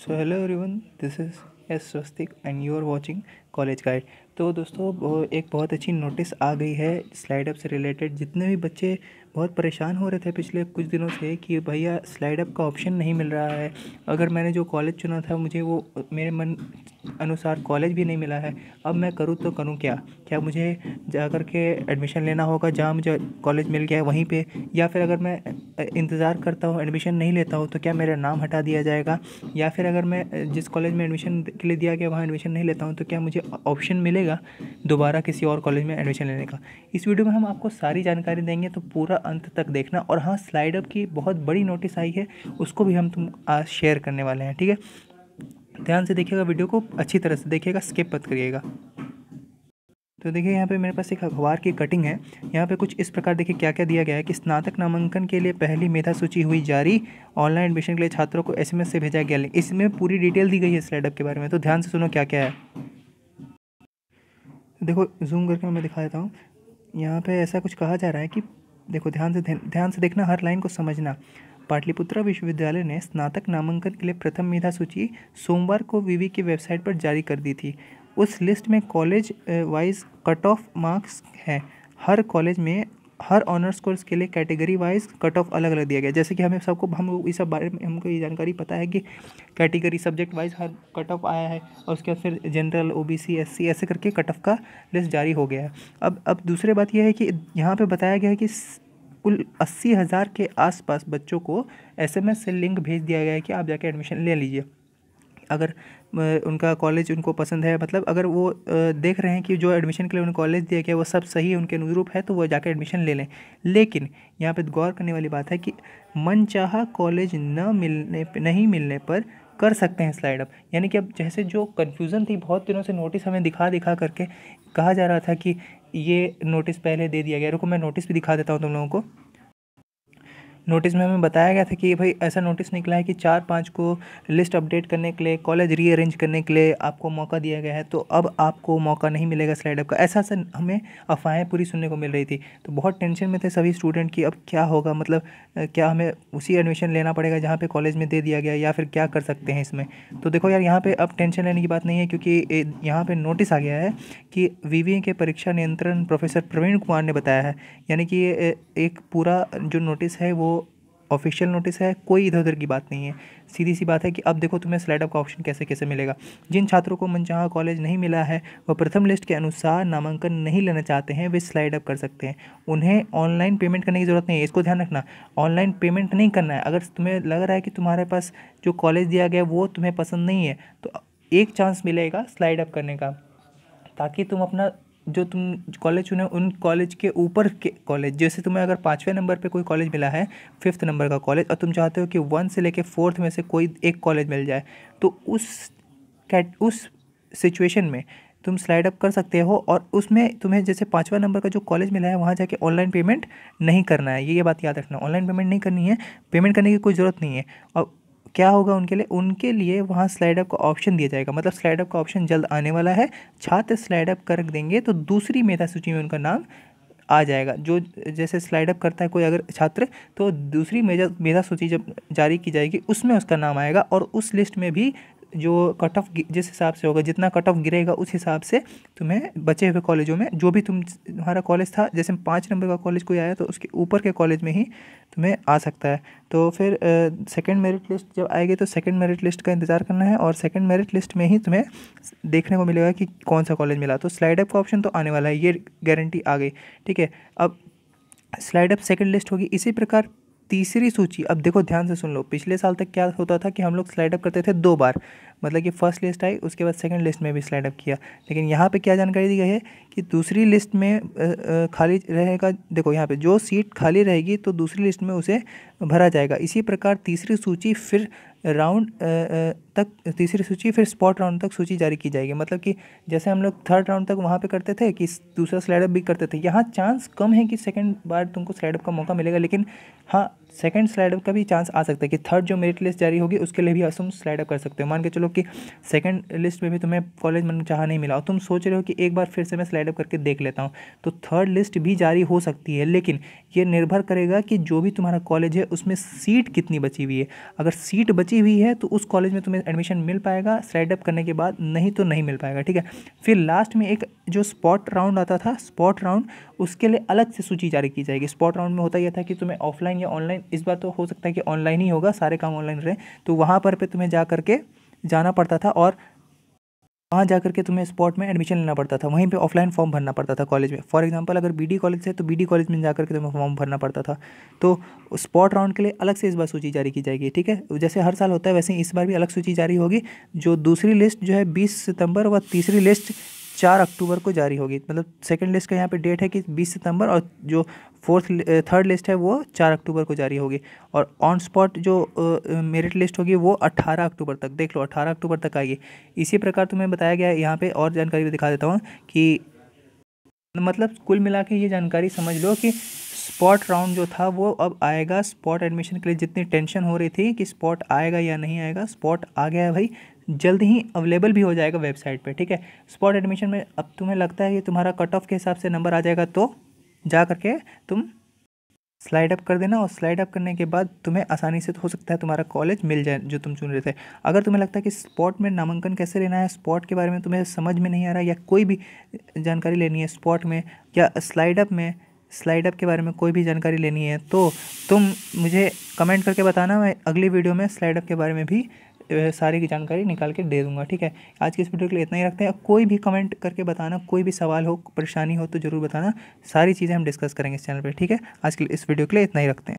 so hello everyone this is S Swastik and you are watching college guide तो दोस्तों एक बहुत अच्छी नोटिस आ गई है स्लाइड अप से रिलेटेड जितने भी बच्चे बहुत परेशान हो रहे थे पिछले कुछ दिनों से कि भैया स्लाइड अप का ऑप्शन नहीं मिल रहा है अगर मैंने जो कॉलेज चुना था मुझे वो मेरे मन अनुसार कॉलेज भी नहीं मिला है अब मैं करूँ तो करूँ क्या क्या मुझे जा कर के एडमिशन लेना होगा जहाँ मुझे कॉलेज मिल गया है वहीं पर या फिर अगर मैं इंतज़ार करता हूँ एडमिशन नहीं लेता हूँ तो क्या मेरा नाम हटा दिया जाएगा या फिर अगर मैं जिस कॉलेज में एडमिशन के लिए दिया गया वहाँ एडमिशन नहीं लेता हूँ तो क्या मुझे ऑप्शन मिलेगा दोबारा किसी और कॉलेज में एडमिशन लेने का इस वीडियो में हम आपको सारी जानकारी देंगे तो पूरा अंत तक देखना और हाँ स्लाइड अप की बहुत बड़ी नोटिस आई है उसको भी हम तुम आज शेयर करने वाले हैं ठीक है ध्यान से देखिएगा वीडियो को अच्छी तरह से देखिएगा स्किप मत करिएगा तो देखिए यहाँ पे मेरे पास एक अखबार की कटिंग है यहाँ पे कुछ इस प्रकार देखिए क्या क्या दिया गया है कि स्नातक नामांकन के लिए पहली मेधा सूची हुई जारी ऑनलाइन एडमिशन के लिए छात्रों को एसएमएस से भेजा गया इसमें पूरी डिटेल दी गई है स्लाइडअप के बारे में तो ध्यान से सुनो क्या क्या है देखो जूम करके मैं दिखा देता हूँ यहाँ पे ऐसा कुछ कहा जा रहा है कि देखो ध्यान से ध्यान से देखना हर लाइन को समझना पाटलिपुत्रा विश्वविद्यालय ने स्नातक नामांकन के लिए प्रथम मेधा सूची सोमवार को विवी की वेबसाइट पर जारी कर दी थी उस लिस्ट में college wise cut off marks हैं हर कॉलेज में हर ऑनर्स कोर्स के लिए कैटेगरी वाइज कट ऑफ अलग अलग दिया गया जैसे कि हमें सबको हम इस सब बारे में हमको ये जानकारी पता है कि कैटेगरी सब्जेक्ट वाइज हर कट ऑफ आया है और उसके बाद फिर general O B C S C ऐसे करके कट ऑफ का लिस्ट जारी हो गया है अब अब दूसरे बात यह है कि यहाँ पर बताया गया है कि कुल अस्सी हज़ार के आसपास बच्चों को एसएमएस से लिंक भेज दिया गया है कि आप जाके एडमिशन ले लीजिए अगर उनका कॉलेज उनको पसंद है मतलब अगर वो देख रहे हैं कि जो एडमिशन के लिए उन्हें कॉलेज दिया गया वो सब सही है उनके अनुरूप है तो वो जाकर एडमिशन ले लें लेकिन यहाँ पर गौर करने वाली बात है कि मनचाहा कॉलेज न मिलने नहीं मिलने पर कर सकते हैं स्लाइड अप यानी कि अब जैसे जो कन्फ्यूज़न थी बहुत दिनों से नोटिस हमें दिखा दिखा करके कहा जा रहा था कि ये नोटिस पहले दे दिया गया रुको मैं नोटिस भी दिखा देता हूँ तुम लोगों को नोटिस में हमें बताया गया था कि भाई ऐसा नोटिस निकला है कि चार पाँच को लिस्ट अपडेट करने के लिए कॉलेज रीअरेंज करने के लिए आपको मौका दिया गया है तो अब आपको मौका नहीं मिलेगा स्लाइड अप का ऐसा ऐसा हमें अफवाहें पूरी सुनने को मिल रही थी तो बहुत टेंशन में थे सभी स्टूडेंट की अब क्या होगा मतलब क्या हमें उसी एडमिशन लेना पड़ेगा जहाँ पर कॉलेज में दे दिया गया या फिर क्या कर सकते हैं इसमें तो देखो यार यहाँ पर अब टेंशन लेने की बात नहीं है क्योंकि यहाँ पर नोटिस आ गया है कि वी के परीक्षा नियंत्रण प्रोफेसर प्रवीण कुमार ने बताया है यानी कि एक पूरा जो नोटिस है वो ऑफिशियल नोटिस है कोई इधर उधर की बात नहीं है सीधी सी बात है कि अब देखो तुम्हें स्लाइड अप का ऑप्शन कैसे कैसे मिलेगा जिन छात्रों को मनचाहा कॉलेज नहीं मिला है वह प्रथम लिस्ट के अनुसार नामांकन नहीं लेना चाहते हैं वे स्लाइड अप कर सकते हैं उन्हें ऑनलाइन पेमेंट करने की ज़रूरत नहीं है इसको ध्यान रखना ऑनलाइन पेमेंट नहीं करना है अगर तुम्हें लग रहा है कि तुम्हारे पास जो कॉलेज दिया गया वो तुम्हें पसंद नहीं है तो एक चांस मिलेगा स्लाइड अप करने का ताकि तुम अपना जो तुम कॉलेज चुने उन कॉलेज के ऊपर के कॉलेज जैसे तुम्हें अगर पाँचवें नंबर पे कोई कॉलेज मिला है फिफ्थ नंबर का कॉलेज और तुम चाहते हो कि वन से लेके फोर्थ में से कोई एक कॉलेज मिल जाए तो उस कैट उस सिचुएशन में तुम स्लाइड अप कर सकते हो और उसमें तुम्हें जैसे पाँचवा नंबर का जो कॉलेज मिला है वहाँ जाके ऑनलाइन पेमेंट नहीं करना है ये ये बात याद रखना ऑनलाइन पेमेंट नहीं करनी है पेमेंट करने की कोई ज़रूरत नहीं है और क्या होगा उनके लिए उनके लिए वहाँ स्लाइड अप का ऑप्शन दिया जाएगा मतलब स्लाइड अप का ऑप्शन जल्द आने वाला है छात्र स्लाइड अप कर देंगे तो दूसरी मेधा सूची में उनका नाम आ जाएगा जो जैसे स्लाइड अप करता है कोई अगर छात्र तो दूसरी मेजा मेधा सूची जब जारी की जाएगी उसमें उसका नाम आएगा और उस लिस्ट में भी जो कट ऑफ जिस हिसाब से होगा जितना कट ऑफ गिरेगा उस हिसाब से तुम्हें बचे हुए कॉलेजों में जो भी तुम तुम्हारा कॉलेज था जैसे पाँच नंबर का कॉलेज कोई आया तो उसके ऊपर के कॉलेज में ही तुम्हें आ सकता है तो फिर सेकेंड मेरिट लिस्ट जब आएगी तो सेकेंड मेरिट लिस्ट का इंतज़ार करना है और सेकेंड मेरिट लिस्ट में ही तुम्हें देखने को मिलेगा कि कौन सा कॉलेज मिला तो स्लाइड अप का ऑप्शन तो आने वाला है ये गारंटी आ गई ठीक है अब स्लाइड अप सेकेंड लिस्ट होगी इसी प्रकार तीसरी सूची अब देखो ध्यान से सुन लो पिछले साल तक क्या होता था कि हम लोग स्लाइड अप करते थे दो बार मतलब कि फर्स्ट लिस्ट आई उसके बाद सेकंड लिस्ट में भी स्लाइड अप किया लेकिन यहाँ पे क्या जानकारी दी गई है कि दूसरी लिस्ट में खाली रहेगा देखो यहाँ पे जो सीट खाली रहेगी तो दूसरी लिस्ट में उसे भरा जाएगा इसी प्रकार तीसरी सूची फिर राउंड तक तीसरी सूची फिर स्पॉट राउंड तक सूची जारी की जाएगी मतलब कि जैसे हम लोग थर्ड राउंड तक वहाँ पे करते थे कि दूसरा स्लाइडअप भी करते थे यहाँ चांस कम है कि सेकंड बार तुमको स्लाइडअप का मौका मिलेगा लेकिन हाँ सेकेंड स्लाइड अप का भी चांस आ सकता है कि थर्ड जो मेरिट लिस्ट जारी होगी उसके लिए भी तुम स्लाइड अप कर सकते हो मान के चलो कि सेकेंड लिस्ट में भी तुम्हें कॉलेज मन चाह नहीं मिला और तुम सोच रहे हो कि एक बार फिर से मैं स्लाइड अप करके देख लेता हूँ तो थर्ड लिस्ट भी जारी हो सकती है लेकिन ये निर्भर करेगा कि जो भी तुम्हारा कॉलेज है उसमें सीट कितनी बची हुई है अगर सीट बची हुई है तो उस कॉलेज में तुम्हें एडमिशन मिल पाएगा स्लाइड अप करने के बाद नहीं तो नहीं मिल पाएगा ठीक है फिर लास्ट में एक जो स्पॉट राउंड आता था स्पॉट राउंड उसके लिए अलग से सूची जारी की जाएगी स्पॉट राउंड में होता यह था कि तुम्हें ऑफलाइन या ऑनलाइन इस बार तो हो सकता है कि ऑनलाइन ही होगा सारे काम ऑनलाइन रहे तो वहाँ पर पे तुम्हें जा करके जाना पड़ता था और वहाँ जा करके तुम्हें स्पॉट में एडमिशन लेना पड़ता था वहीं पे ऑफलाइन फॉर्म भरना पड़ता था कॉलेज में फॉर एग्जांपल अगर बीडी कॉलेज है तो बीडी कॉलेज में जाकर के तुम्हें फॉर्म भरना पड़ता था तो स्पॉट राउंड के लिए अलग से इस बार सूची जारी की जाएगी ठीक है जैसे हर साल होता है वैसे इस बार भी अलग सूची जारी होगी जो दूसरी लिस्ट जो है बीस सितंबर व तीसरी लिस्ट चार अक्टूबर को जारी होगी मतलब सेकेंड लिस्ट का यहाँ पे डेट है कि बीस सितंबर और जो फोर्थ थर्ड लिस्ट है वो चार अक्टूबर को जारी होगी और ऑन स्पॉट जो मेरिट लिस्ट होगी वो अट्ठारह अक्टूबर तक देख लो अट्ठारह अक्टूबर तक आएगी इसी प्रकार तुम्हें बताया गया है यहाँ पर और जानकारी भी दिखा देता हूँ कि मतलब कुल मिला के ये जानकारी समझ लो कि स्पॉट राउंड जो था वो अब आएगा स्पॉट एडमिशन के लिए जितनी टेंशन हो रही थी कि स्पॉट आएगा या नहीं आएगा स्पॉट आ गया है भाई जल्द ही अवेलेबल भी हो जाएगा वेबसाइट पे ठीक है स्पॉट एडमिशन में अब तुम्हें लगता है ये तुम्हारा कट ऑफ के हिसाब से नंबर आ जाएगा तो जा करके तुम स्लाइड अप कर देना और स्लाइड अप करने के बाद तुम्हें आसानी से हो सकता है तुम्हारा कॉलेज मिल जाए जो तुम चुन रहे थे अगर तुम्हें लगता है कि स्पॉट में नामांकन कैसे लेना है स्पॉट के बारे में तुम्हें समझ में नहीं आ रहा या कोई भी जानकारी लेनी है स्पॉट में या स्लाइड अप में स्लाइड अप के बारे में कोई भी जानकारी लेनी है तो तुम मुझे कमेंट करके बताना मैं अगली वीडियो में स्लाइड अप के बारे में भी सारी की जानकारी निकाल के दे दूंगा ठीक है आज की इस वीडियो के लिए इतना ही रखते हैं कोई भी कमेंट करके बताना कोई भी सवाल हो परेशानी हो तो ज़रूर बताना सारी चीज़ें हम डिस्कस करेंगे इस चैनल पर ठीक है आज के लिए इस वीडियो के लिए इतना ही रखते हैं